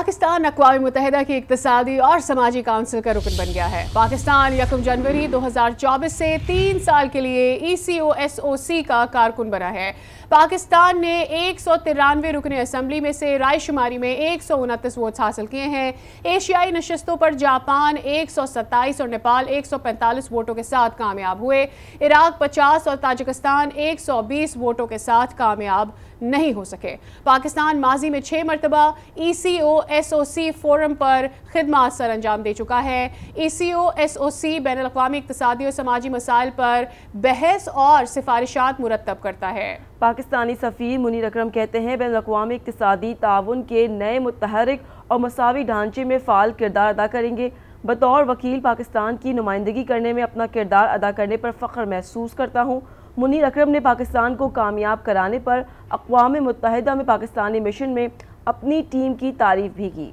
पाकिस्तान अकवा मुतहदा की इकतदी और समाजी काउंसिल का रुकन बन गया है पाकिस्तान यकम जनवरी 2024 से तीन साल के लिए ई सी ओ एस ओ सी का कारकुन बना है पाकिस्तान ने एक सौ तिरानवे रुकन असम्बली में से रायशुमारी में एक सौ उनतीस वोट हासिल किए हैं एशियाई नशस्तों पर जापान एक सौ सत्ताईस और नेपाल एक सौ पैंतालीस वोटों के साथ कामयाब हुए इराक पचास और ताजिकस्तान एक सौ बीस वोटों के साथ कामयाब नहीं हो सके पाकिस्तान माजी में छः मरतबा E e C O SOC forum पर खदमात सर अंजाम दे चुका है ई सी बैन अवी इकतदी और समाजी मसाइल पर बहस और सिफारिशात मुरतब करता है पाकिस्तानी सफ़ी मुनीर अक्रम कहते हैं बैन अवी इकतदी ताउन के नए मतहरक और मसावी ढांचे में फ़ाल किरदार अदा करेंगे बतौर वकील पाकिस्तान की नुमाइंदगी करने में अपना किरदार अदा करने पर फ़ख्र महसूस करता हूँ मुनीर अक्रम ने पाकिस्तान को कामयाब कराने पर अकवा मुतहदा में पाकिस्तानी मिशन में अपनी टीम की तारीफ भी की